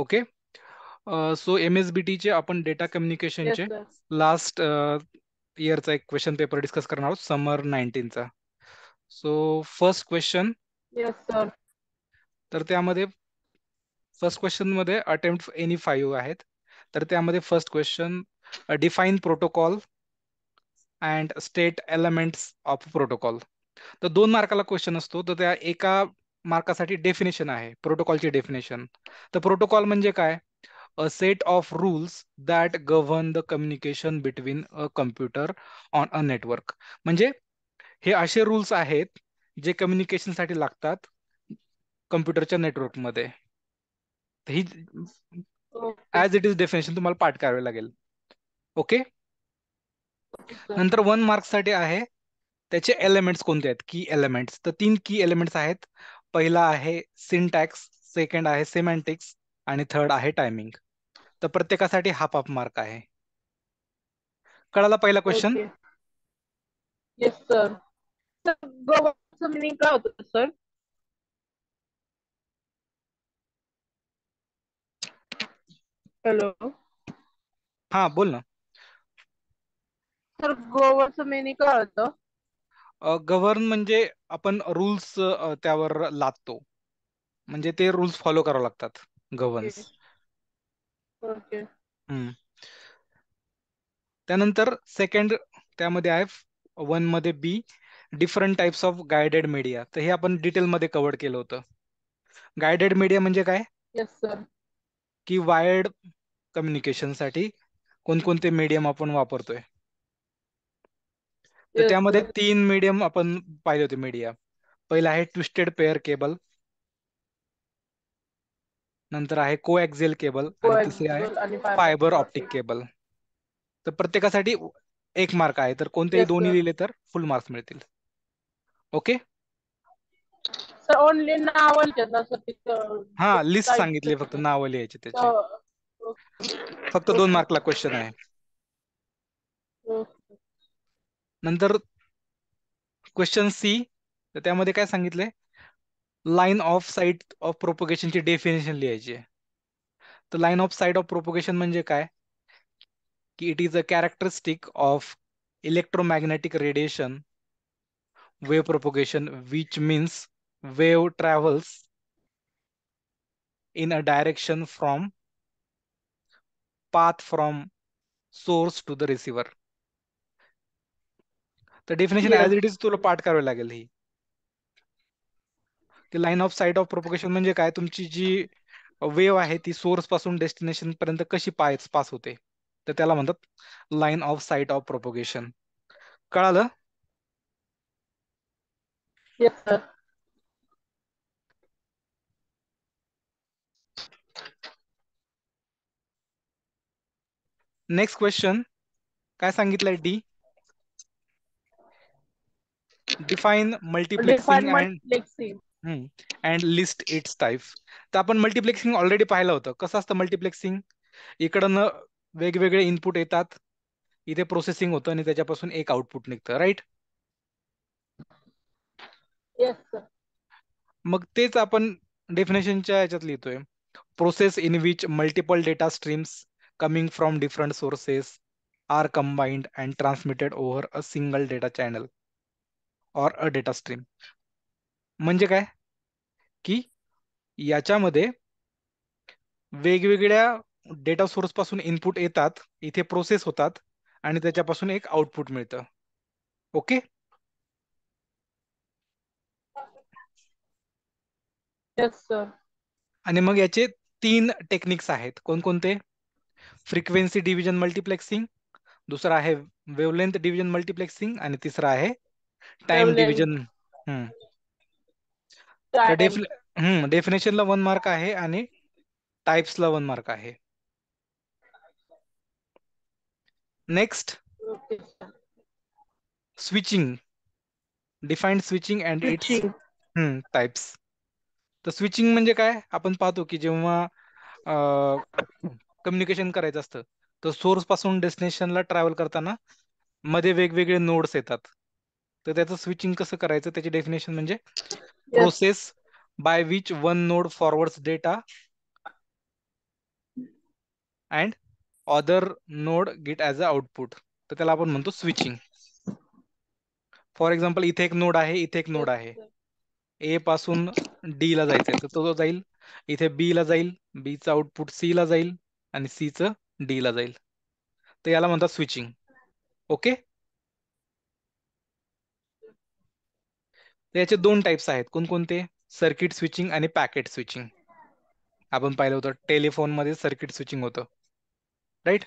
Okay so M S B टीचे आपण data कम्युनिकेशनचे लास्ट इयरचा एक क्वेश्चन पेपर डिस्कस करणार आहोत समर नाईन्टीनचा सो फर्स्ट क्वेश्चन तर त्यामध्ये फर्स्ट क्वेश्चन मध्ये अटेम्प्ट एनी फाईव्ह आहेत तर त्यामध्ये first question define protocol and state elements of protocol तर दोन मार्काला क्वेश्चन असतो तर त्या एका मार्कासाठी डेफिनेशन आहे प्रोटोकॉलची डेफिनेशन तर प्रोटोकॉल म्हणजे काय a set of rules that govern the communication between a computer on a network म्हणजे हे असे रूल्स आहेत जे कम्युनिकेशनसाठी लागतात कम्प्युटरच्या नेटवर्कमध्ये ही ऍज इट इज डेफिनेशन तुम्हाला पाठ करावे लागेल ओके नंतर वन मार्क्ससाठी आहे त्याचे एलिमेंट्स कोणते आहेत की एलिमेंट्स तर तीन की एलिमेंट्स आहेत पहिला आहे सिंटॅक्स सेकंड आहे सिमेंटिक्स आणि थर्ड आहे टायमिंग तर प्रत्येकासाठी हाफ हाफ मार्क आहे कळाला पहिला क्वेश्चन येस सर का होतं सर हॅलो हा बोल ना सर गोवाचं मिनिंग काय होतं गव्हर्न म्हणजे आपण रुल्स त्यावर लादतो म्हणजे ते रुल्स फॉलो करावे लागतात गव्हर्न्स त्यानंतर सेकंड त्यामध्ये आहे वन मध्ये B different types of guided media तर हे आपण डिटेलमध्ये कव्हर केलं होतं गायडेड मीडिया म्हणजे काय की वायर्ड कम्युनिकेशन साठी कोणकोणते मीडियम आपण वापरतोय तर त्यामध्ये तीन मीडियम आपण पाहिले होते मीडिया पहिला आहे ट्विस्टेड पेअर केबल नंतर आहे को एक्झेल केबल आणि तिसरे आहे फायबर ऑप्टिक केबल तर प्रत्येकासाठी एक मार्क आहे तर कोणतेही दोन्ही लिहिले तर फुल मार्क्स मिळतील ओके सर ओनली नाव हा लिस्ट सांगितली फक्त नाव लिहायची त्याचे हो. फक्त दोन मार्कला क्वेश्चन आहे हो. नंतर क्वेश्चन सी तर त्यामध्ये काय सांगितलंय लाईन ऑफ साईट ऑफ प्रोपोगेशनची डेफिनेशन लिहायची आहे तर line of sight of propagation म्हणजे काय की it is a characteristic of electromagnetic radiation wave propagation which means wave travels in a direction from path from source to the receiver तर definition as it is तुला पाठ करावी लागेल ही line of sight of propagation म्हणजे काय तुमची जी wave आहे ती सोर्स पासून डेस्टिनेशन पर्यंत कशी पाय पास होते तर त्याला म्हणतात line of sight of propagation कळालं नेक्स्ट क्वेश्चन काय सांगितलंय D define multiplexing and list its type तर आपण मल्टिप्लेक्सिंग ऑलरेडी पाहिलं होतं कसं असतं मल्टिप्लेक्सिंग इकडनं वेगवेगळे इनपुट येतात इथे प्रोसेसिंग होतं आणि त्याच्यापासून एक आउटपुट निघतं राईट मग तेच आपण डेफिनेशनच्या याच्यात लिहितोय process in which multiple data streams coming from different sources are combined and transmitted over a single data channel or a data stream म्हणजे काय की याच्यामध्ये वेगवेगळ्या डेटा सोर्स पासून इनपुट येतात इथे प्रोसेस होतात आणि त्याच्यापासून एक आउटपुट मिळतं ओके आणि मग याचे तीन टेक्निक्स आहेत कोणकोणते फ्रिक्वेन्सी डिव्हिजन मल्टिप्लेक्सिंग दुसरा आहे वेवलेंथ डिव्हिजन मल्टिप्लेक्सिंग आणि तिसरा आहे टाइम डिव्हिजन हम्म डेफिनेशनला वन मार्क आहे आणि टाइप्सला वन मार्क आहे next switching defined switching and its types तर स्विचिंग म्हणजे काय आपण पाहतो की जेव्हा कम्युनिकेशन करायचं असतं तर सोर्स पासून डेस्टिनेशनला ट्रॅव्हल करताना मध्ये वेगवेगळे नोड्स येतात तर त्याचं स्विचिंग कसं करायचं त्याची डेफिनेशन म्हणजे process by which one node forward data and other node get as a output तर त्याला आपण म्हणतो स्विचिंग फॉर एक्झाम्पल इथे एक नोड आहे इथे एक नोड आहे ए पासून डी ला जायचं तर तो जाईल इथे बी ला जाईल बीचं आउटपुट सी ला जाईल आणि सी च डी ला जाईल तर याला म्हणतात स्विचिंग ओके याचे दोन टाइप्स आहेत कोणकोणते सर्किट स्विचिंग आणि पॅकेट स्विचिंग आपण पाहिलं होतं मध्ये सर्किट स्विचिंग होतं राईट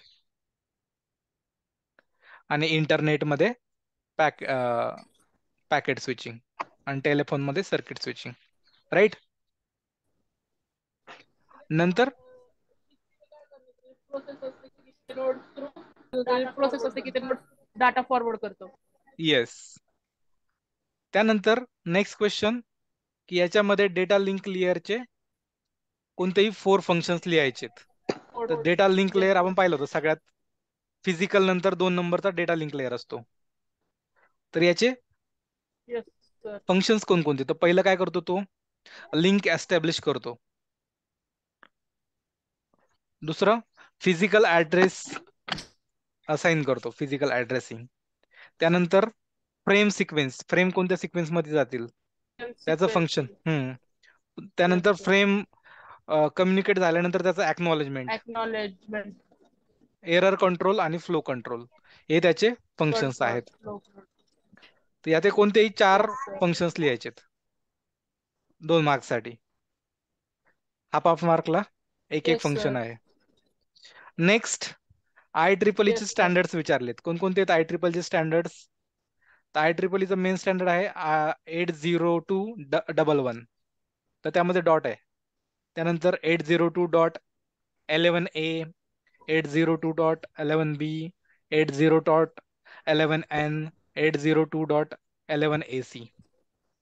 आणि इंटरनेटमध्ये पॅक पॅकेट स्विचिंग आणि मध्ये सर्किट स्विचिंग राईट नंतर डाटा फॉरवर्ड करतो येस त्यानंतर नेक्स्ट क्वेश्चन की याच्यामध्ये डेटा लिंक लेअरचे कोणतेही फोर फंक्शन्स लिहायचे तर डेटा लिंक लेअर आपण पाहिलं होतं सगळ्यात फिजिकल नंतर दोन नंबरचा डेटा लिंक लेअर असतो तर याचे फंक्शन्स कोणकोणते तर पहिलं काय करतो तो लिंक एस्टॅब्लिश करतो दुसरं फिजिकल ऍड्रेस असाइन करतो फिजिकल ऍड्रेसिंग त्यानंतर फ्रेम सिक्वेन्स फ्रेम कोणत्या सिक्वेन्स मध्ये जातील त्याचं फंक्शन हम्म त्यानंतर फ्रेम कम्युनिकेट झाल्यानंतर त्याचं एक्नॉलेजमेंट एरर कंट्रोल आणि फ्लो कंट्रोल हे त्याचे फंक्शन्स आहेत तर ते कोणतेही चार फंक्शन्स लिहायचे दोन मार्कसाठी हाफ हाफ मार्कला एक एक फंक्शन आहे नेक्स्ट आय ट्रिपल चे स्टँडर्ड्स विचारलेत कोणकोणते आय ट्रिपल e चे स्टँडर्ड तर आय ट्रिपल मेन स्टँडर्ड आहे eight zero two double one तर त्यामध्ये डॉट आहे त्यानंतर eight zero two dot eleven A eight zero two dot eleven B eight zero dot eleven N eight zero two dot eleven A C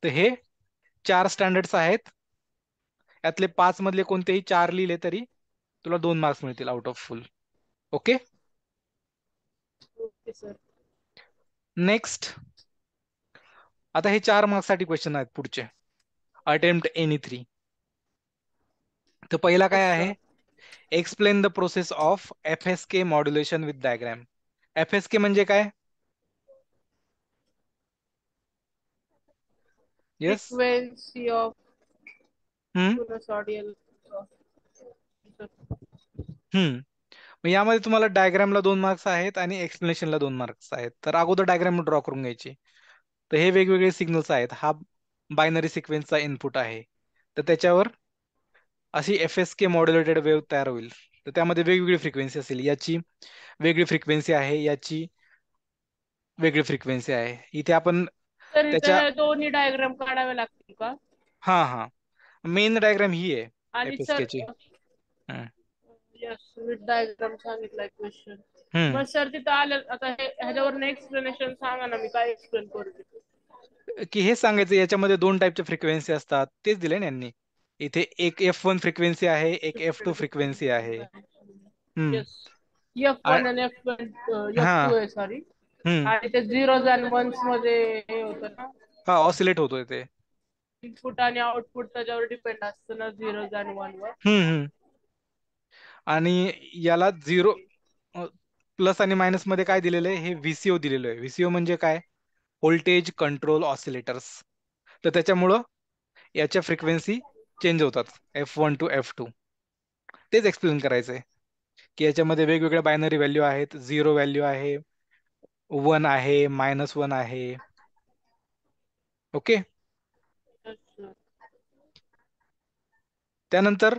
तर हे चार standards आहेत यातले पाच मधले कोणतेही चार लिहिले तरी तुला दोन मार्क्स मिळतील out of full okay next आता हे चार मार्क्ससाठी क्वेश्चन आहेत पुढचे अटेम्प्ट एनी थ्री तर पहिला काय आहे explain the process of F S K modulation with diagram F S K म्हणजे काय येस ऑफ हम्म यामध्ये तुम्हाला डायग्रामला दोन मार्क्स आहेत आणि एक्सप्लेनेशनला दोन मार्क्स आहेत तर अगोदर डायग्राम ड्रॉ करून घ्यायची तर हे वेगवेगळे सिग्नल्स आहेत हा बायनरी सिक्वेन्सचा इनपुट आहे तर त्याच्यावर अशी F S K modulated wave तयार होईल तर त्यामध्ये वेगवेगळी फ्रिक्वेन्सी असेल याची वेगळी फ्रिक्वेन्सी आहे याची वेगळी फ्रिक्वेन्सी आहे इथे आपण त्याच्या दोन्ही डायग्राम काढावे लागतील का हा हा मेन डायग्राम ही आहे F S K diagram sir तिथं आलं आता ह्याच्यावर एक्सप्लेनेशन सांगा ना मी काय एक्सप्लेन करू की हे सांगायचं याच्यामध्ये दोन टाईपच्या फ्रिक्वेन्सी असतात तेच दिले ना यांनी इथे एक एफ वन फ्रिक्वेन्सी आहे एक एफ टू फ्रिक्वेन्सी आहे हा ऑसिलेट होतो ते इनपुट आणि आउटपुट त्याच्यावर डिपेंड असतं ना झिरो आणि वन वर आणि याला झिरो प्लस आणि मायनस मध्ये काय दिलेलं आहे हे व्हीसीओ दिलेलं आहे व्हीसीओ म्हणजे काय व्होल्टेज कंट्रोल ऑसिलेटर्स तर त्याच्यामुळं याच्या फ्रिक्वेन्सी चेंज होतात F one to F two तेच एक्सप्लेन करायचं आहे की याच्यामध्ये वेगवेगळ्या बायनरी व्हॅल्यू आहेत झिरो व्हॅल्यू आहे वन आहे मायनस वन आहे ओके त्यानंतर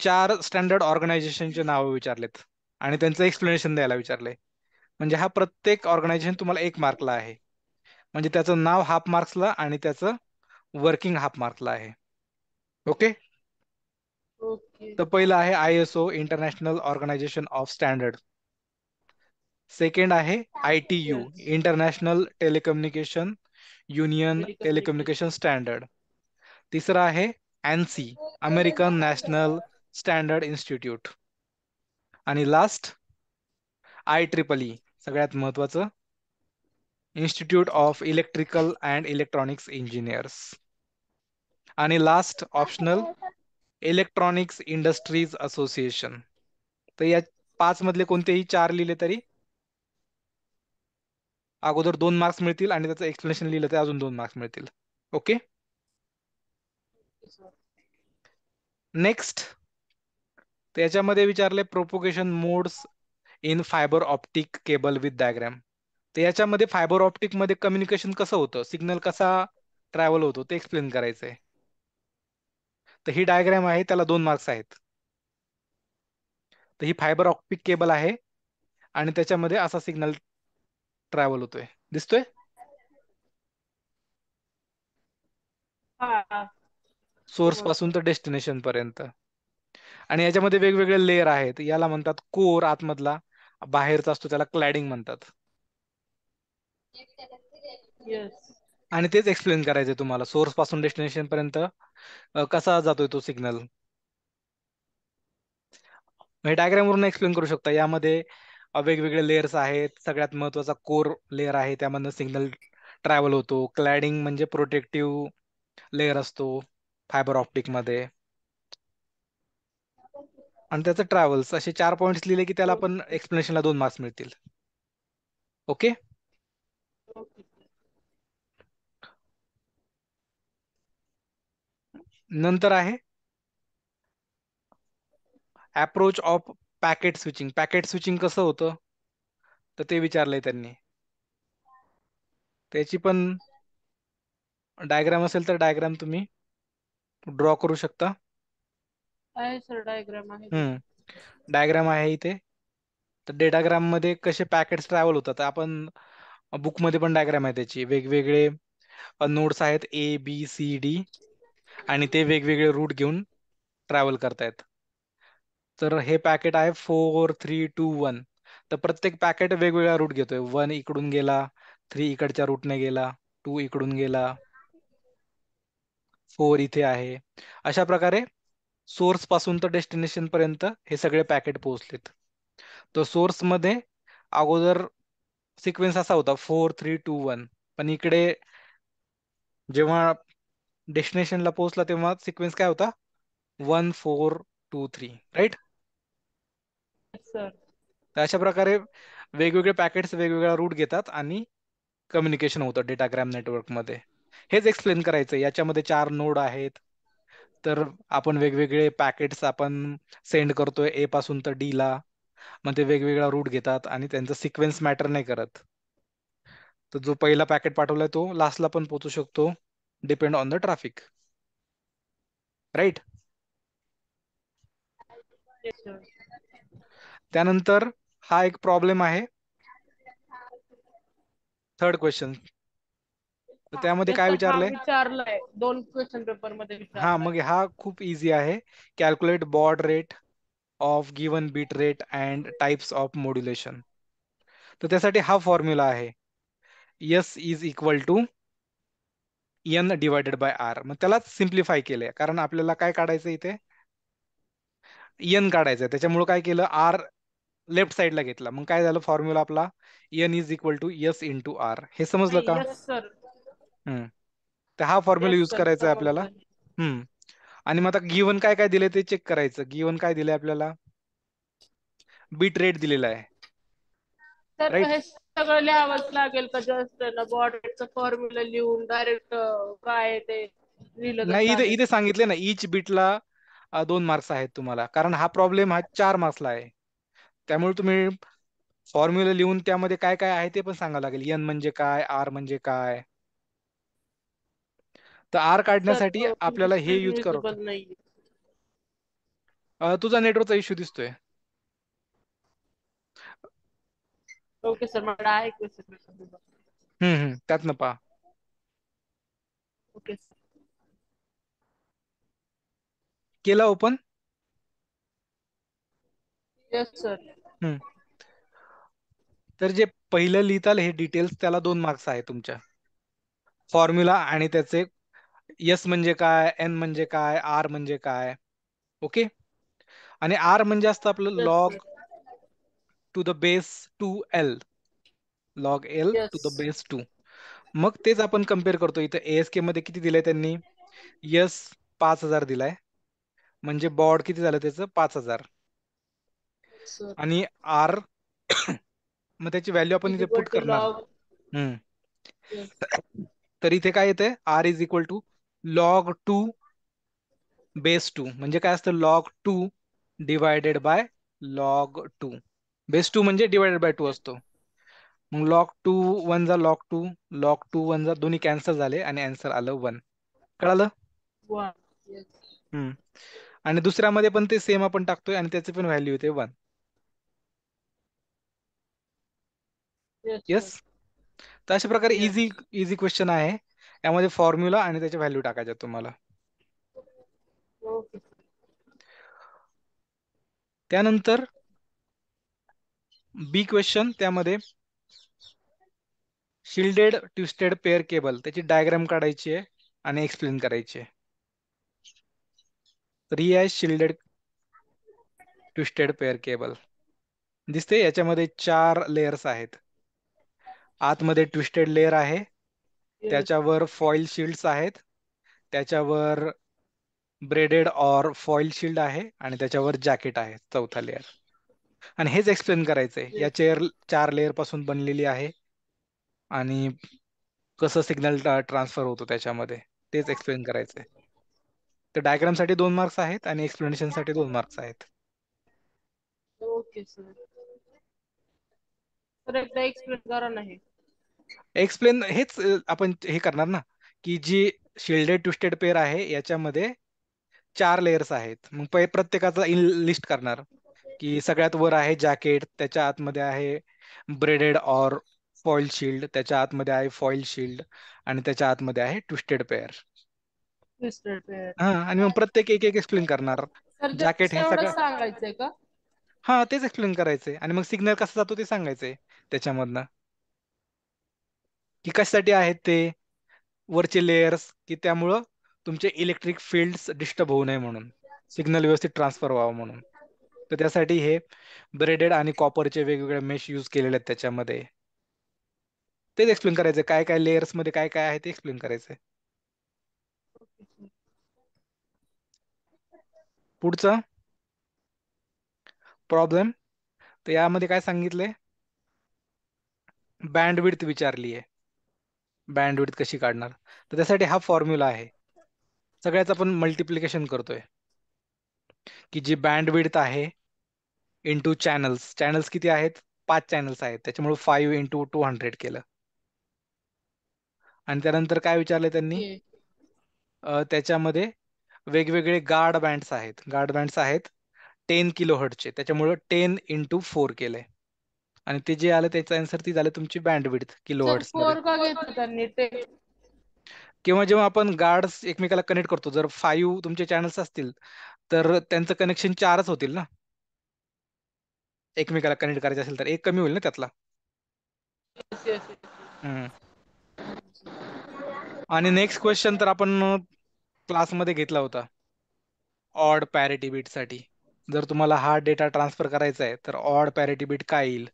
चार स्टँडर्ड ऑर्गनायझेशनचे नाव विचारलेत आणि त्यांचं एक्सप्लेनेशन द्यायला विचारले म्हणजे हा प्रत्येक ऑर्गनायझेशन तुम्हाला एक मार्कला आहे म्हणजे त्याचं नाव हाफ मार्क्सला आणि त्याचं वर्किंग हाफ मार्क्सला आहे ओके तर पहिलं आहे I S O international organization of standard second आहे I T U international telecommunication union telecommunication standard तिसरं आहे ANSI American national standard institute आणि लास्ट आय ट्रिपल ई सगळ्यात महत्वाचं institute of electrical and electronics engineers आणि last optional electronics industries association तर या पाच मधले कोणतेही चार लिहिले तरी अगोदर दोन मार्क्स मिळतील आणि त्याचं एक्सप्लेनेशन लिहिलं तर अजून दोन मार्क्स मिळतील ओके नेक्स्ट त्याच्यामध्ये विचारले propagation modes in fibre optic cable with diagram तर याच्यामध्ये फायबर ऑप्टिक मध्ये कम्युनिकेशन कसं होतं सिग्नल कसा ट्रॅव्हल होतो ते एक्सप्लेन करायचंय तर ही डायग्राम आहे त्याला दोन मार्क्स आहेत तर ही फायबर ऑप्टिक केबल आहे आणि त्याच्यामध्ये असा सिग्नल ट्रॅव्हल होतोय दिसतोय सोर्स पासून तर डेस्टिनेशन पर्यंत आणि याच्यामध्ये वेगवेगळे लेअर आहेत याला म्हणतात कोर आतमधला बाहेरचा असतो त्याला क्लॅडिंग म्हणतात आणि तेच एक्सप्लेन करायचंय तुम्हाला सोर्स पासून डेस्टिनेशन पर्यंत कसा जातोय तो सिग्नल म्हणजे डायग्राम वरून एक्सप्लेन करू शकता यामध्ये वेगवेगळे लेयर्स आहेत सगळ्यात महत्वाचा कोर लेअर आहे त्यामधनं सिग्नल ट्रॅव्हल होतो क्लॅडिंग म्हणजे प्रोटेक्टिव्ह लेअर असतो फायबर ऑप्टिक मध्ये आणि त्याचं ट्रॅव्हल्स असे चार पॉइंट्स लिहिले की त्याला आपण एक्सप्लेनेशनला दोन मार्क्स मिळतील ओके नंतर आहे approach of packet switching packet switching कसं होतं तर ते विचारलंय त्यांनी त्याची पण डायग्राम असेल तर डायग्राम तुम्ही ड्रॉ करू शकता डायग्राम आहे डायग्राम आहे इथे तर डेटाग्राम मध्ये कसे पॅकेट्स ट्रॅव्हल होतात आपण बुकमध्ये पण डायग्राम आहे त्याची वेगवेगळे नोट्स आहेत ए बी सी डी आणि ते वेगवेगळे रूट घेऊन ट्रॅव्हल करतायत तर हे पॅकेट आहे फोर थ्री टू वन तर प्रत्येक पॅकेट वेगवेगळा रूट घेतोय वन इकडून गेला थ्री इकडच्या रूटने गेला टू इकडून गेला फोर इथे आहे अशा प्रकारे सोर्स पासून तर डेस्टिनेशन पर्यंत हे सगळे पॅकेट पोहोचलेत तर सोर्स मध्ये अगोदर सिक्वेन्स असा होता फोर थ्री टू वन पण इकडे जेव्हा डेस्टिनेशनला पोहोचला तेव्हा सिक्वेन्स काय होता one four two three right तर अशा प्रकारे वेगवेगळे पॅकेट्स वेगवेगळा रूट घेतात आणि कम्युनिकेशन होतं डेटाग्राम नेटवर्कमध्ये हेच एक्सप्लेन करायचं याच्यामध्ये चार नोड आहेत तर आपण वेगवेगळे पॅकेट्स आपण सेंड करतोय ए पासून तर डी ला मग ते वेगवेगळा रूट घेतात आणि त्यांचा सिक्वेन्स मॅटर नाही करत तर जो पहिला पॅकेट पाठवलाय तो लास्टला पण पोचू शकतो depend on the traffic right त्यानंतर हा एक प्रॉब्लेम आहे थर्ड क्वेश्चन त्यामध्ये काय विचारलंय दोन क्वेश्चन पेपर मध्ये हा मग हा खूप इझी आहे calculate baud rate of given bit rate and types of modulation तर त्यासाठी हा फॉर्म्युला आहे S is equal to N divided by R मग त्यालाच सिम्प्लिफाय केले कारण आपल्याला काय काढायचं इथे एन काढायचं आहे त्याच्यामुळे काय केलं आर लेफ्ट साइडला घेतला मग काय झालं फॉर्म्युला आपला N is equal to S into R हे समजलं का तर हा फॉर्म्युला युज करायचा आहे आपल्याला हम्म आणि मग आता गिवन काय काय दिले ते चेक करायचं गिवन काय दिलंय आपल्याला बीट रेट दिलेला आहे सगळं लिहावंच लागेल का फॉर्म्युला लिहून डायरेक्ट काय ते नाही इथे इथे सांगितले ना इच बीटला दोन मार्क्स आहेत तुम्हाला कारण हा प्रॉब्लेम हा चार मार्क्सला आहे त्यामुळे तुम्ही फॉर्म्युला लिहून त्यामध्ये काय काय आहे ते पण सांगावं लागेल एन म्हणजे काय आर म्हणजे काय तर आर काढण्यासाठी म्हणजे आपल्याला हे युज करू तुझा नेटवर्कचा इश्यू दिसतोय ओके सर हम्म हम्म त्यातनं पहा केला ओपन तर जे पहिलं लिहिताल हे डिटेल्स त्याला दोन मार्क्स आहे तुमच्या फॉर्म्युला आणि त्याचे यस म्हणजे काय एन म्हणजे काय आर म्हणजे काय ओके आणि आर म्हणजे असतं आपलं log to the base two L log L to the base two मग तेच आपण कम्पेअर करतो इथं एस के मध्ये किती दिलंय त्यांनी यस पाच हजार दिलाय म्हणजे बॉड किती झालं त्याचं पाच हजार आणि आर मग त्याची व्हॅल्यू आपण इथे पुट करणार तर इथे काय येते R is equal to log two base two म्हणजे काय असतं log two divided by log two base two म्हणजे डिवायडेड बाय टू असतो मग लॉग टू वन जा log two log two one जा दोन्ही कॅन्सल झाले आणि अँसर आलं वन कळालं हम्म आणि दुसऱ्यामध्ये पण ते सेम आपण टाकतोय आणि त्याचे पण व्हॅल्यू येते वन येस तर अशा प्रकारे इझी इझी क्वेश्चन आहे यामध्ये फॉर्म्युला आणि त्याचे व्हॅल्यू टाकायच्या तुम्हाला त्यानंतर बी क्वेश्चन त्यामध्ये शिल्डेड ट्विस्टेड पेअर केबल त्याची डायग्राम काढायची आहे आणि एक्सप्लेन करायची आहे रिया शिल्डेड ट्विस्टेड पेअर केबल दिसते याच्यामध्ये चार लेयर्स आहेत आतमध्ये ट्विस्टेड लेअर आहे त्याच्यावर फॉइल शिल्ड्स आहेत त्याच्यावर ब्रेडेड और फॉइल शिल्ड आहे आणि त्याच्यावर जॅकेट आहे चौथा लेअर आणि हेच एक्सप्लेन करायचंय या चेअर चार लेअर पासून बनलेली आहे आणि कसं सिग्नल ट्रान्सफर होतो त्याच्यामध्ये तेच एक्सप्लेन करायचंय तर डायग्राम साठी दोन मार्क्स आहेत आणि एक्सप्लेनेशन साठी दोन मार्क्स आहेत ओके सर एक्सप्लेन करा नाही एक्सप्लेन हेच आपण हे करणार ना की जी शिल्डेड ट्विस्टेड पेअर आहे याच्यामध्ये चार लेयर्स आहेत मग प्रत्येकाचा लिस्ट करणार की सगळ्यात वर आहे जॅकेट त्याच्या आतमध्ये आहे ब्रेडेड ऑर फॉइल शिल्ड त्याच्या आतमध्ये आहे फॉइल शिल्ड आणि त्याच्या आतमध्ये आहे ट्विस्टेड पेअर हा आणि मग प्रत्येक एक एक एक्सप्लेन करणार जॅकेट हे सगळं सांगायचंय का हा तेच एक्सप्लेन करायचंय आणि मग सिग्नल कसा जातो ते सांगायचंय त्याच्यामधनं की कशासाठी आहेत ते वरचे लेयर्स की त्यामुळं तुमचे इलेक्ट्रिक फील्ड डिस्टर्ब होऊ नये म्हणून सिग्नल व्यवस्थित ट्रान्सफर व्हावं म्हणून तर त्यासाठी हे ब्रेडेड आणि कॉपरचे वेगवेगळे मेश यूज केलेले आहेत त्याच्यामध्ये तेच एक्सप्लेन करायचं काय काय लेयर्स मध्ये काय काय आहे ते एक्सप्लेन करायचंय पुढचं प्रॉब्लेम तर यामध्ये काय सांगितलंय बँडविड्थ विचारली आहे बँडविड कशी काढणार तर त्यासाठी हा फॉर्म्युला आहे सगळ्याच आपण मल्टिप्लिकेशन करतोय की जी बँडविड्थ आहे इंटू चॅनल्स चॅनल्स किती आहेत पाच चॅनल्स आहेत त्याच्यामुळे फाईव्ह इंटू टू हंड्रेड केलं आणि त्यानंतर काय विचारलंय त्यांनी त्याच्यामध्ये वेगवेगळे गार्ड बँड्स आहेत गार्ड बँड्स आहेत टेन किलो हर्टचे त्याच्यामुळे टेन इंटू फोर केलंय आणि ते जे आलं त्याचं आन्सर ती झालं तुमची बँडविड्थ किलो किंवा जेव्हा आपण गार्ड्स एकमेकाला कनेक्ट करतो जर फाईव्ह तुमचे चॅनल्स असतील तर त्यांचं कनेक्शन चारच होतील ना एकमेकाला कनेक्ट करायचं असेल तर एक कमी होईल ना त्यातला आणि नेक्स्ट क्वेश्चन तर आपण क्लासमध्ये घेतला होता ऑड पॅरिटी साठी जर तुम्हाला हा डेटा ट्रान्सफर करायचा आहे तर ऑड पॅरिटी बीट काय येईल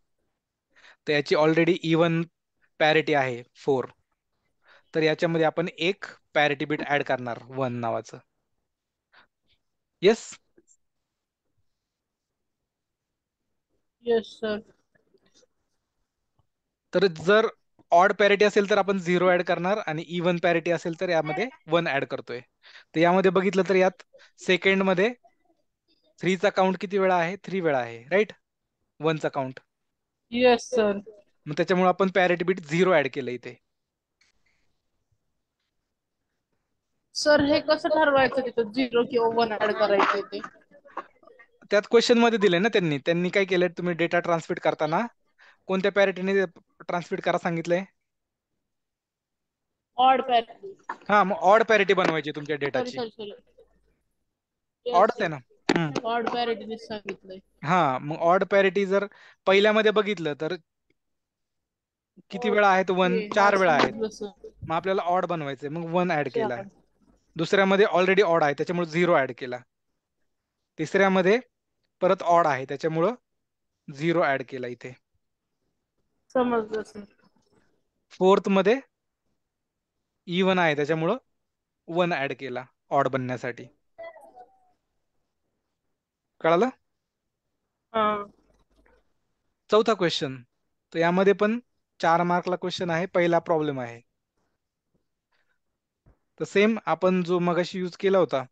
तर याची ऑलरेडी इवन पॅरिटी आहे फोर तर याच्यामध्ये आपण एक पॅरिटी बीट ऍड करणार वन नावाचं येस येस सर तर जर ऑड पॅरिटी असेल तर आपण झिरो ऍड करणार आणि इवन पॅरिटी असेल तर यामध्ये वन ऍड करतोय तर यामध्ये बघितलं तर यात सेकंड मध्ये थ्रीचा काउंट किती वेळा आहे थ्री वेळा आहे राईट वनचा काउंट येस सर मग त्याच्यामुळे आपण पॅरेट बीट झिरो ऍड केलं इथे सर हे कसं ठरवायचं तिथं झिरो किंवा वन ऍड करायचं ते त्यात क्वेश्चन मध्ये दिले ना त्यांनी त्यांनी काय केलं तुम्ही डेटा ट्रान्समिट करताना कोणत्या पॅरिटीने ट्रान्समिट करा सांगितलंय ऑड पॅरिटी हा मग ऑड पॅरिटी बनवायची तुमच्या डेटाची ऑड ऑडच आहे ना ऑड पॅरिटी हा मग ऑड पॅरिटी जर पहिल्यामध्ये बघितलं तर किती वेळा आहेत वन चार वेळा आहेत मग आपल्याला ऑड बनवायचंय मग वन ऍड केला दुसऱ्यामध्ये ऑलरेडी ऑड आहे त्याच्यामुळे झिरो ऍड केला तिसऱ्यामध्ये परत ऑड आहे त्याच्यामुळं झिरो ऍड केला इथे फोर्थ मध्ये इवन आहे त्याच्यामुळं वन ऍड केला ऑड बनण्यासाठी कळालं चौथा क्वेश्चन तर यामध्ये पण चार मार्कला क्वेश्चन आहे पहिला प्रॉब्लेम आहे तर सेम आपण जो मगाशी यूज केला होता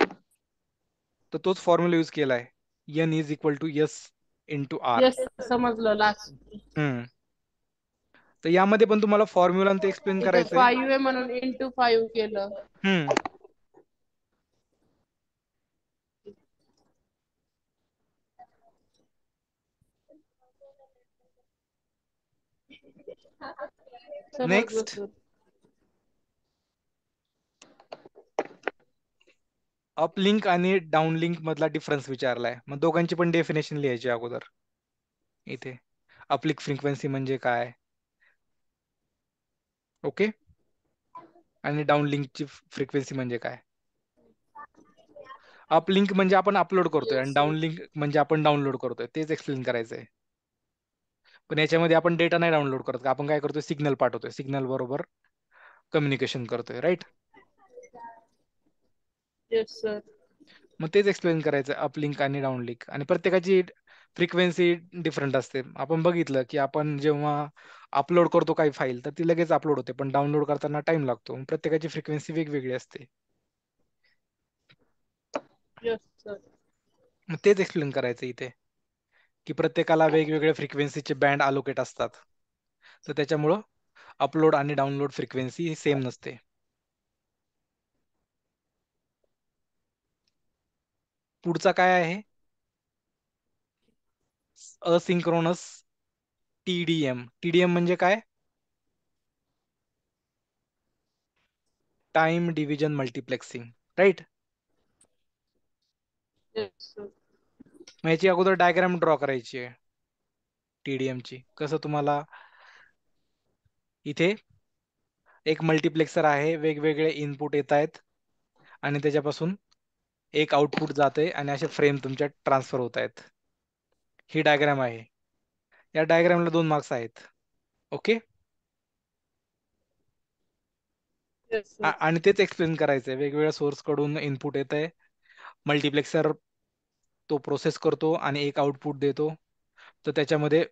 तर तोच फॉर्म्युला यूज केला आहे N is equal to S into R समजलं लास्ट तर यामध्ये पण तुम्हाला फॉर्म्युला एक्सप्लेन करायचं फाईव्ह म्हणून फाईव्ह केलं नेक्स्ट अपलिंक आणि लिंक मधला डिफरन्स विचारलाय मग दोघांची पण डेफिनेशन लिहायची अगोदर इथे अपलिंक फ्रिक्वेन्सी म्हणजे काय ओके आणि लिंकची फ्रिक्वेन्सी म्हणजे काय अपलिंक म्हणजे आपण अपलोड करतोय आणि लिंक म्हणजे आपण डाउनलोड करतोय तेच एक्सप्लेन करायचंय पण याच्यामध्ये आपण डेटा नाही डाउनलोड करत आपण काय करतोय सिग्नल पाठवतोय सिग्नल बरोबर कम्युनिकेशन करतोय राईट मग तेच एक्सप्लेन करायचं अपलिंक आणि डाऊनलिंक आणि प्रत्येकाची फ्रिक्वेन्सी डिफरंट असते आपण बघितलं की आपण जेव्हा अपलोड करतो काही फाईल तर ती लगेच अपलोड होते पण डाउनलोड करताना टाइम लागतो प्रत्येकाची फ्रिक्वेन्सी वेगवेगळी असते तेच एक्सप्लेन करायचं इथे की प्रत्येकाला वेगवेगळ्या फ्रिक्वेन्सीचे बँड अलोकेट असतात तर त्याच्यामुळं अपलोड आणि डाउनलोड फ्रिक्वेन्सी सेम नसते पुढचा काय आहे असिंक्रोनस टीडीएम टीडीएम म्हणजे काय टाइम डिव्हिजन मल्टिप्लेक्सिंग राईट मग याची अगोदर डायग्राम ड्रॉ करायची आहे टीडीएम ची कसं तुम्हाला इथे एक मल्टिप्लेक्सर आहे वेगवेगळे इनपुट येत आहेत आणि त्याच्यापासून एक आउटपुट जात आहे आणि असे फ्रेम तुमच्या ट्रान्सफर होत आहेत ही डायग्राम आहे या डायग्रामला दोन मार्क्स आहेत ओके आणि तेच एक्सप्लेन करायचंय वेगवेगळ्या सोर्स कडून इनपुट येत आहे मल्टिप्लेक्सर तो प्रोसेस करतो आणि एक आउटपुट देतो तर त्याच्यामध्ये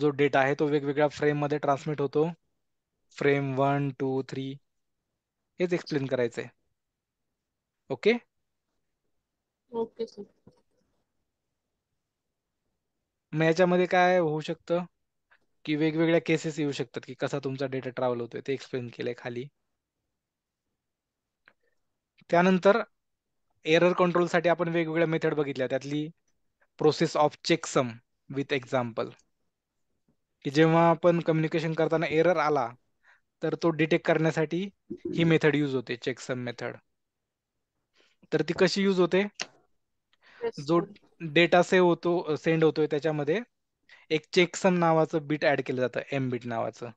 जो डेटा आहे तो वेगवेगळ्या फ्रेममध्ये ट्रान्समिट होतो फ्रेम वन टू थ्री हेच एक्सप्लेन करायचं आहे ओके ओके मग याच्यामध्ये काय होऊ शकतं की वेगवेगळ्या केसेस येऊ शकतात की कसा तुमचा डेटा ट्रॅव्हल होतोय ते एक्सप्लेन केलंय खाली त्यानंतर एरर कंट्रोल साठी आपण वेगवेगळ्या मेथड बघितल्या त्यातली process of checksum with example की जेव्हा आपण कम्युनिकेशन करताना एरर आला तर तो डिटेक्ट करण्यासाठी ही मेथड युज होते चेकसम मेथड तर ती कशी यूज होते जो डेटा सेव्ह होतो सेंड होतोय त्याच्यामध्ये एक चेकसम नावाचं बिट ऍड केलं जातं एम बीट नावाचं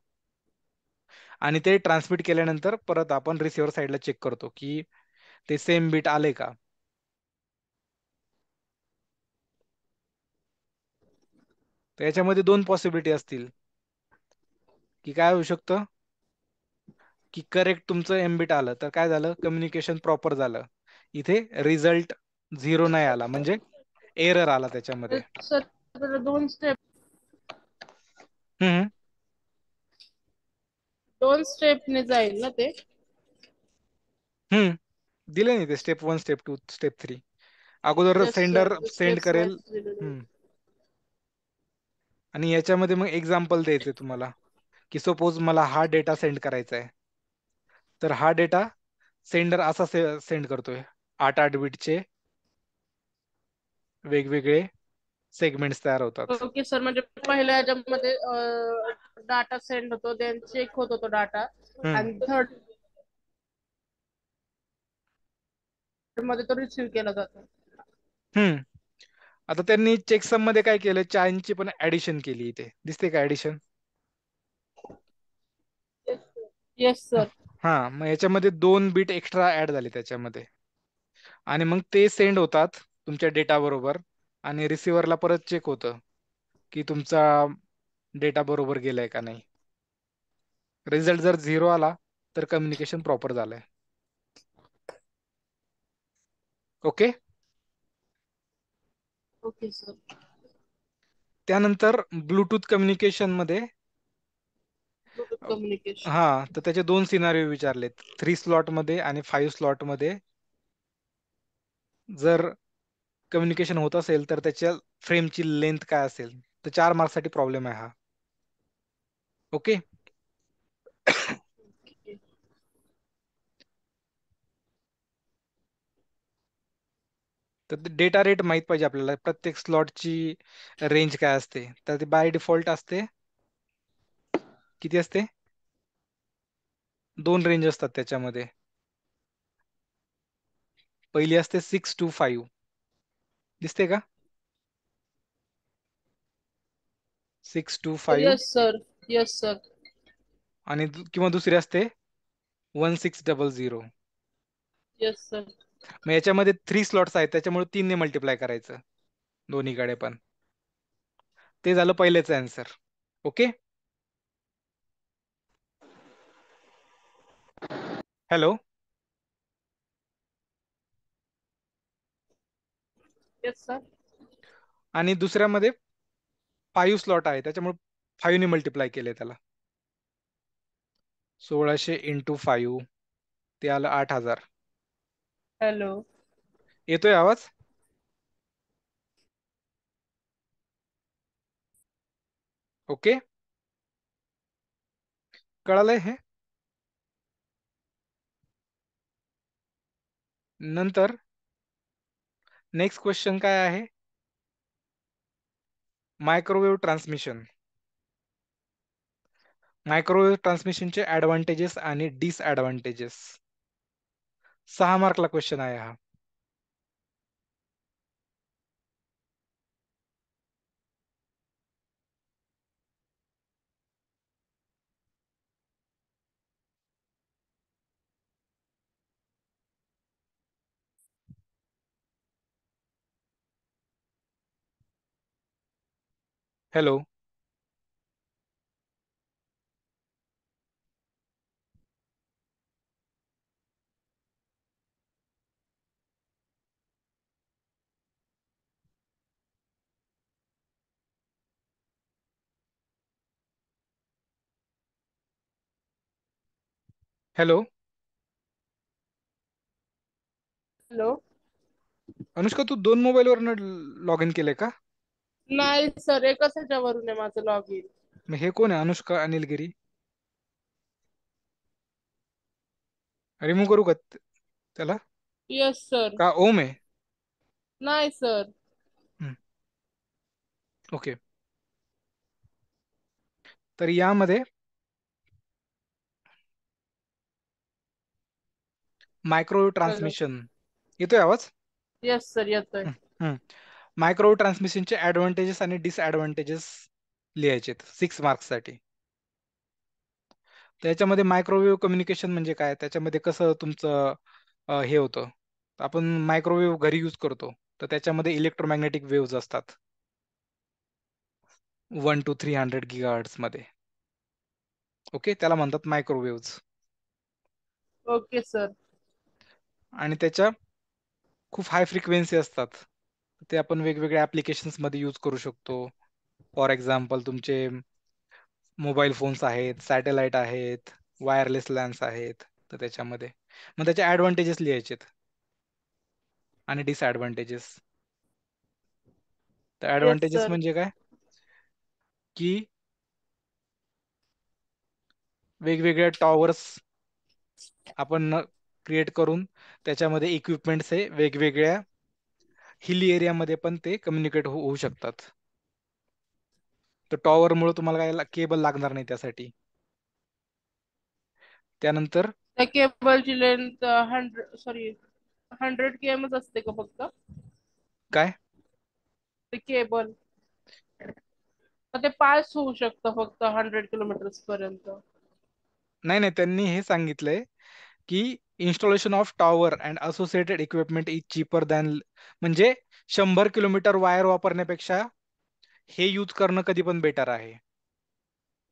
आणि ते ट्रान्समिट केल्यानंतर परत आपण रिसिव्हर साईडला चेक करतो की ते सेम बीट आले का तर याच्यामध्ये दोन पॉसिबिलिटी असतील की काय होऊ शकतं की करेक्ट तुमचं एमबीट आलं तर काय झालं कम्युनिकेशन प्रॉपर झालं इथे रिझल्ट झिरो नाही आला म्हणजे एरर आला त्याच्यामध्ये दोन स्टेप दोन स्टेपने जाईल ना ते हम्म दिले नाही ते step one step two step three अगोदर सेंडर सेंड करेल आणि याच्यामध्ये मग एक्झाम्पल द्यायचे तुम्हाला की सपोज मला हा डेटा सेंड करायचा आहे तर हा डेटा सेंडर असा से, सेंड करतोय आठ आठ बिटचे वेगवेगळे सेगमेंट्स तयार होतात ओके सर म्हणजे पहिल्या याच्यामध्ये डाटा सेंड होतो देन चेक होत होतो डाटा आणि थर्ड मध्ये तो केला जातो आता त्यांनी चेकसम मध्ये काय केलं ची पण ऍडिशन केली इथे दिसते का ऍडिशन येस सर हा मग याच्यामध्ये दोन बीट एक्स्ट्रा ऍड झाले त्याच्यामध्ये आणि मग ते सेंड होतात तुमच्या डेटा बरोबर आणि रिसिव्हरला परत चेक होत की तुमचा डेटा बरोबर गेलाय का नाही रिझल्ट जर झिरो आला तर कम्युनिकेशन प्रॉपर झालंय ओके ओके सर त्यानंतर ब्लूटूथ कम्युनिकेशन मध्ये हा तर त्याचे दोन सिनारिओ विचारलेत थ्री स्लॉट मध्ये आणि फाईव्ह स्लॉट मध्ये जर कम्युनिकेशन होत असेल तर त्याच्या फ्रेमची लेंथ काय असेल तर चार साठी प्रॉब्लेम आहे हा ओके तर डेटा रेट माहित पाहिजे आपल्याला प्रत्येक स्लॉटची रेंज काय असते तर ते बाय डिफॉल्ट असते किती असते दोन रेंज असतात त्याच्यामध्ये पहिली असते सिक्स टू फाईव्ह दिसते का six two five sir yes sir आणि किंवा दुसरी असते one six double zero yes sir मग याच्यामध्ये थ्री स्लॉट्स आहेत त्याच्यामुळे ने मल्टिप्लाय करायचं दोन्हीकडे पण ते झालं पहिलेच आन्सर ओके हॅलो आणि दुसऱ्यामध्ये फाईव्ह स्लॉट आहे त्याच्यामुळे ने मल्टिप्लाय केले त्याला सोळाशे इंटू फाईव्ह ते आलं आठ हजार हॅलो येतोय आवाज ओके कळालंय हे नंतर नेक्स्ट क्वेश्चन काय आहे मायक्रोवेव्ह ट्रान्समिशन मायक्रोवेव्ह ट्रान्समिशनचे ऍडव्हान्टेजेस आणि डिसएडव्हान्टेजेस सहा मार्कला क्वेश्चन आहे हा हॅलो हॅलो. हॅलो. अनुष्का तू दोन मोबाईल वर लॉग इन केलंय का नाही सर एकच ह्याच्यावरून आहे माझं लॉग इन हे कोण आहे अनुष्का अनिल गिरी रिमूव्ह करू का त्याला येस सर का ओम आहे नाही सर ओके तर यामध्ये मायक्रोवेव्ह ट्रान्समिशन येतोय आवाज येस सर येतोय मायक्रोवेव्ह ट्रान्समिशनचे ऍडव्हान्टेजेस आणि डिसएडव्हान्टेजेस लिहायचे सिक्स मार्क्ससाठी त्याच्यामध्ये मायक्रोवेव्ह कम्युनिकेशन म्हणजे काय त्याच्यामध्ये कसं तुमचं हे होतं आपण मायक्रोवेव्ह घरी यूज करतो तर त्याच्यामध्ये इलेक्ट्रोमॅग्नेटिक वेव्ज असतात one two three hundred gigahertz मध्ये ओके त्याला म्हणतात मायक्रोवेव्ह ओके सर आणि त्याच्या खूप हाय फ्रिक्वेन्सी असतात ते आपण वेगवेगळ्या ऍप्लिकेशन्स मध्ये यूज करू शकतो फॉर एक्झाम्पल तुमचे मोबाईल फोन्स आहेत सॅटेलाइट आहेत वायरलेस लॅन्स आहेत तर त्याच्यामध्ये मग त्याचे ऍडव्हान्टेजेस लिहायचे आणि डिसएडव्हान्टेजेस तर ऍडव्हान्टेजेस म्हणजे काय की वेगवेगळ्या टॉवर्स आपण क्रिएट करून त्याच्यामध्ये इक्विपमेंट्स हे वेगवेगळ्या हिली एरियामध्ये पण ते कम्युनिकेट हो-, होऊ शकतात तर टॉवर मुळे तुम्हाला काय केबल लागणार नाही त्यासाठी त्यानंतर त्या केबलची लेंथ हंड्रेड सॉरी हंड्रेड केएमच असते का फक्त काय केबल ते पास होऊ शकतं फक्त हंड्रेड किलोमीटर पर्यंत नाही नाही त्यांनी हे सांगितलंय की installation of tower and associated equipment is cheaper than म्हणजे शंभर किलोमीटर वायर वापरण्यापेक्षा हे यूज करणं कधी पण बेटर आहे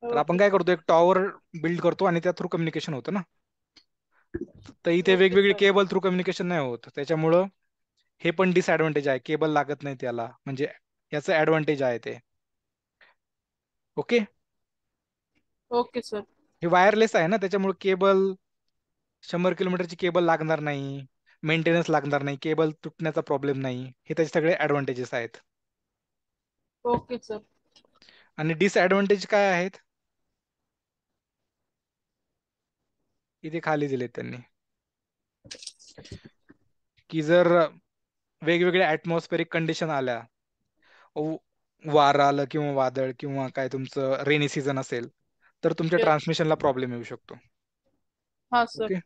तर हो. आपण काय करतो एक टॉवर बिल्ड करतो आणि त्या थ्रू कम्युनिकेशन होतं ना तर इथे वेगवेगळे केबल थ्रू कम्युनिकेशन नाही होत त्याच्यामुळं हे पण डिसएडव्हान्टेज आहे केबल लागत नाही त्याला म्हणजे याचं ऍडव्हान्टेज आहे ते ओके ओके सर हे वायरलेस आहे ना त्याच्यामुळे केबल शंभर किलोमीटरची केबल लागणार नाही मेंटेनन्स लागणार नाही केबल तुटण्याचा प्रॉब्लेम नाही हे त्याचे सगळे ऍडव्हान्टेजेस आहेत ओके सर आणि डिसएडव्हान्टेज काय आहेत इथे खाली दिले त्यांनी की जर वेगवेगळ्या ऍटमॉस्फेरिक कंडिशन आल्या वारा आलं किंवा वादळ किंवा काय तुमचं रेनी सीजन असेल तर तुमच्या ट्रान्समिशनला प्रॉब्लेम येऊ शकतो ओके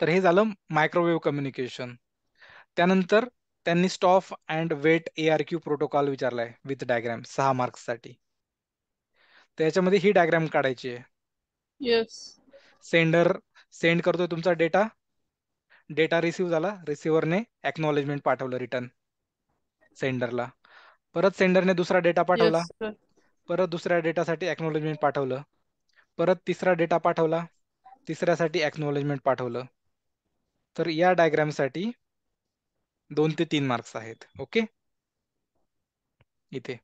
तर हे झालं मायक्रोवेव्ह कम्युनिकेशन त्यानंतर त्यांनी stop and wait A R Q protocol विचारलाय विथ डायग्राम सहा मार्क्ससाठी तर याच्यामध्ये ही डायग्राम काढायची आहे सेंडर सेंड करतोय तुमचा डेटा डेटा रिसीव्ह झाला रिसिव्हरने एक्नॉलेजमेंट पाठवलं रिटर्न सेंडरला परत सेंडरने दुसरा डेटा पाठवला परत दुसऱ्या डेटासाठी एक्नॉलेजमेंट पाठवलं परत तिसरा डेटा पाठवला तिसऱ्यासाठी एक्नॉलेजमेंट पाठवलं तर या साठी दोन ते तीन मार्क्स आहेत ओके इथे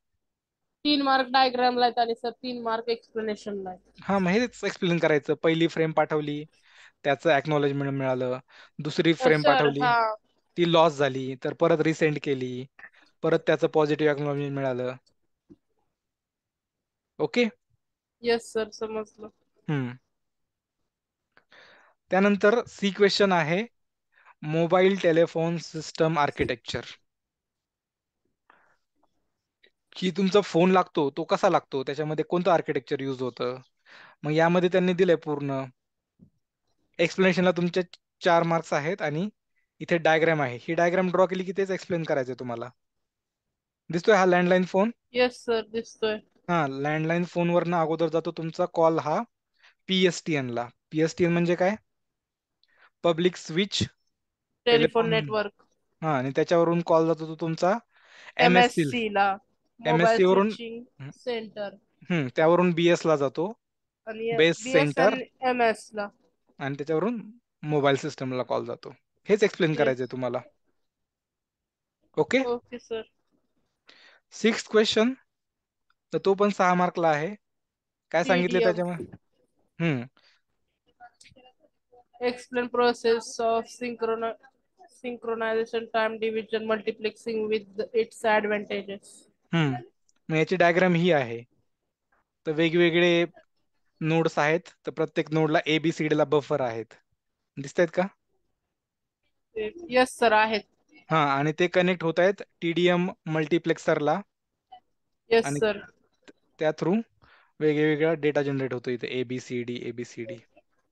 तीन मार्क डायग्रामला आले सर तीन मार्क एक्सप्लेनेशनला हा मग एक्सप्लेन करायचं पहिली फ्रेम पाठवली त्याचं एक्नॉलेजमेंट मिळालं दुसरी फ्रेम पाठवली ती लॉस झाली तर परत रिसेंट केली परत त्याचं पॉझिटिव्ह एक्नॉलेजमेंट मिळालं ओके येस सर समजलं हम्म त्यानंतर सी क्वेश्चन आहे मोबाईल टेलिफोन सिस्टम आर्किटेक्चर की तुमचा फोन लागतो तो कसा लागतो त्याच्यामध्ये कोणतं आर्किटेक्चर युज होतं मग यामध्ये त्यांनी दिलंय पूर्ण एक्सप्लेनेशनला तुमचे चार मार्क्स आहेत आणि इथे डायग्राम आहे ही डायग्राम ड्रॉ केली की तेच एक्सप्लेन करायचं तुम्हाला दिसतोय हा लँडलाईन फोन येस सर दिसतोय हा लँडलाईन फोन ना अगोदर जातो तुमचा कॉल हा पीएसटीएन ला पीएसटीएन म्हणजे काय पब्लिक स्विच टेलिफोन नेटवर्क हा आणि त्याच्यावरून कॉल जातो तो तुमचा एमएससी ला एमएससी वरून सेंटर त्यावरून बीएस ला जातो बेस सेंटर एमएस ला आणि त्याच्यावरून मोबाईल सिस्टम ला कॉल जातो हेच एक्सप्लेन करायचंय तुम्हाला okay okay sir six question तर तो पण सहा मार्कला आहे काय e सांगितले त्याच्यामध्ये hmm explain process of synchro synchronization time division multiplexing with its advantages याची डायग्राम ही आहे तर वेगवेगळे नोड्स आहेत तर प्रत्येक नोडला ए बी सी डी ला बफर आहेत दिसत आहेत का येस सर आहेत हा आणि ते कनेक्ट होत आहेत टीडीएम मल्टिप्लेक्सरला येस सर त्या थ्रू वेगवेगळा डेटा जनरेट होतो इथे A B C D A B C D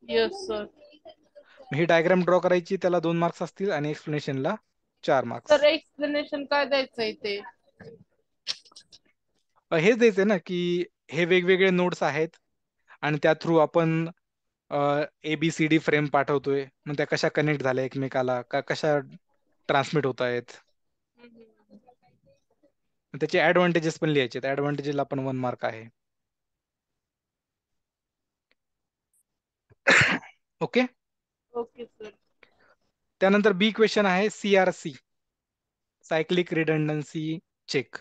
yes sir ही डायग्राम ड्रॉ करायची त्याला दोन मार्क्स असतील आणि एक्सप्लेनेशनला चार मार्क्स तर एक्सप्लेनेशन काय द्यायचं ते हे द्यायचंय ना की हे वेगवेगळे नोट्स आहेत आणि त्या थ्रू आपण एबीसीडी फ्रेम पाठवतोय मग त्या कशा कनेक्ट झाल्या एकमेकाला कशा ट्रान्समिट होत आहेत त्याचे ऍडव्हान्टेजेस पण लिहायचे ऍडव्हान्टेजेसला पण वन मार्क आहे ओके ओके सर त्यानंतर बी क्वेश्चन आहे सीआरसी सायक्लिक रिडंडन्सी चेक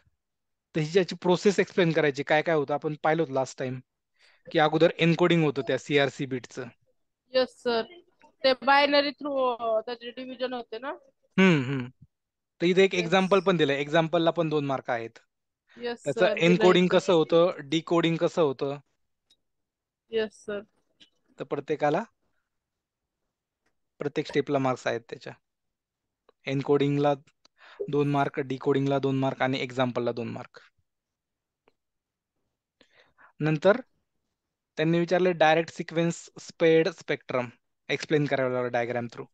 त्याची प्रोसेस एक्सप्लेन करायची काय काय होतं आपण पाहिलं होतं लास्ट टाइम की अगोदर एनकोडिंग होतं त्या सीआरसी बीटचं यस सर ते बायनरी थ्रू त्याचे डिव्हिजन होते ना हम्म हम्म तर इथे एक एक्झाम्पल पण दिलं एक्झाम्पलला पण दोन मार्क आहेत त्याचं एनकोडिंग कसं होतं डिकोडिंग कसं होतं यस सर तर प्रत्येकाला प्रत्येक स्टेपला मार्क्स आहेत त्याच्या एनकोडिंगला दोन मार्क डिकोडिंगला दोन मार्क आणि ला दोन मार्क नंतर त्यांनी विचारले direct sequence spread spectrum explain करायला लागला डायग्राम थ्रू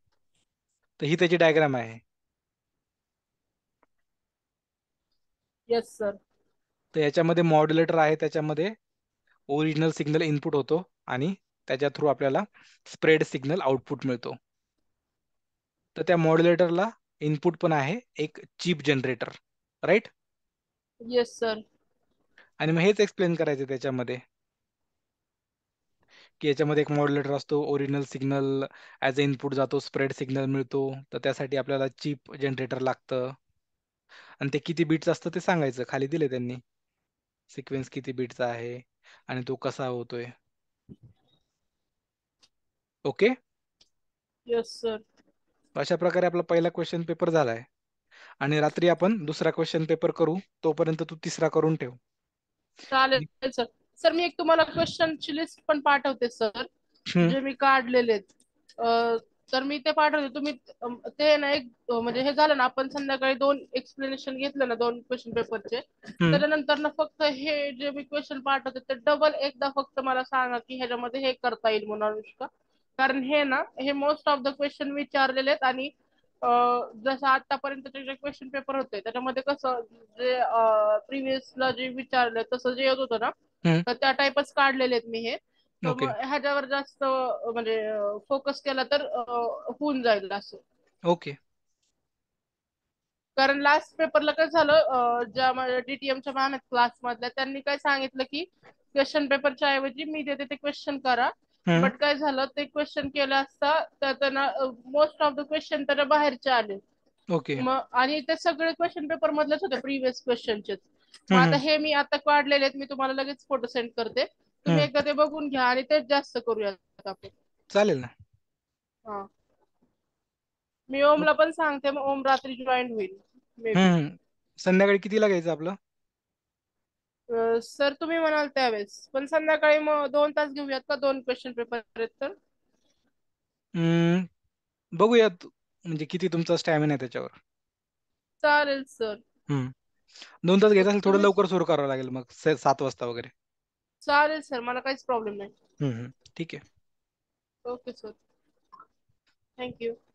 तर ही त्याची डायग्राम आहे सर तर याच्यामध्ये मॉड्युलेटर आहे त्याच्यामध्ये ओरिजिनल सिग्नल इनपुट होतो आणि त्याच्या थ्रू आपल्याला स्प्रेड सिग्नल आउटपुट मिळतो तर त्या मॉड्युलेटरला इनपुट पण आहे एक chip generator right yes sir आणि मग हेच एक्सप्लेन करायचं त्याच्यामध्ये की याच्यामध्ये एक मॉड्युलेटर असतो original signal as a input जातो स्प्रेड सिग्नल मिळतो तर त्यासाठी आपल्याला चिप जनरेटर लागतं आणि ते किती बीट्स असतं ते सांगायचं खाली दिले त्यांनी सिक्वेन्स किती बीटचा आहे आणि तो कसा होतोय ओके येस सर अशा प्रकारे आपला पहिला क्वेश्चन पेपर झाला आहे आणि रात्री आपण दुसरा क्वेश्चन पेपर करू तोपर्यंत तू तिसरा करून ठेव चालेल सर सर मी एक तुम्हाला ची लिस्ट पण पाठवते सर जे मी काढलेले तर मी ते पाठवते तुम्ही ते ना एक म्हणजे हे झालं ना आपण संध्याकाळी दोन एक्सप्लेनेशन घेतलं ना दोन क्वेश्चन पेपरचे त्याच्यानंतर ना फक्त हे जे मी क्वेश्चन पाठवते ते डबल एकदा फक्त मला सांगा की ह्याच्यामध्ये हे करता येईल म्हणून अनुष्का कारण हे ना हे मोस्ट ऑफ द क्वेश्चन विचारलेले आहेत आणि जसं आतापर्यंतचे जे क्वेश्चन पेपर होते त्याच्यामध्ये कसं जे प्रिव्हियसला जे विचारलं तसं जे येत होतं ना तर त्या टाईपच काढलेले आहेत मी हे ह्याच्यावर जास्त म्हणजे फोकस केला तर होऊन जाईल असं ओके कारण लास्ट पेपरला काय झालं ज्या डीटीएमच्या मॅम आहेत क्लासमधल्या त्यांनी काय सांगितलं की क्वेश्चन पेपरच्या ऐवजी मी देते ते क्वेश्चन करा बट काय झालं ते क्वेश्चन केलं असता तर त्यांना मोस्ट ऑफ द क्वेश्चन त्यांना बाहेरचे आले ओके मग आणि ते सगळे क्वेश्चन पेपर मधलेच होते प्रिव्हियस क्वेश्चनचे आता हे मी आता काढलेले आहेत मी तुम्हाला लगेच फोटो सेंड करते तुम्ही एकदा ते बघून घ्या आणि तेच जास्त करूया आपण चालेल ना मी ओमला पण सांगते मग ओम रात्री जॉईन होईल संध्याकाळी किती घ्यायचं आपलं सर तुम्ही म्हणाल त्यावेळेस पण संध्याकाळी मग दोन तास घेऊयात का दोन क्वेश्चन पेपर आहेत तर बघूयात म्हणजे किती तुमचा स्टॅमिना आहे त्याच्यावर चालेल सर दोन तास घेत असेल थोडं लवकर सुरू करावं लागेल मग सात वाजता वगैरे चालेल सर मला काहीच प्रॉब्लेम नाही ठीक आहे ओके सर थँक्यू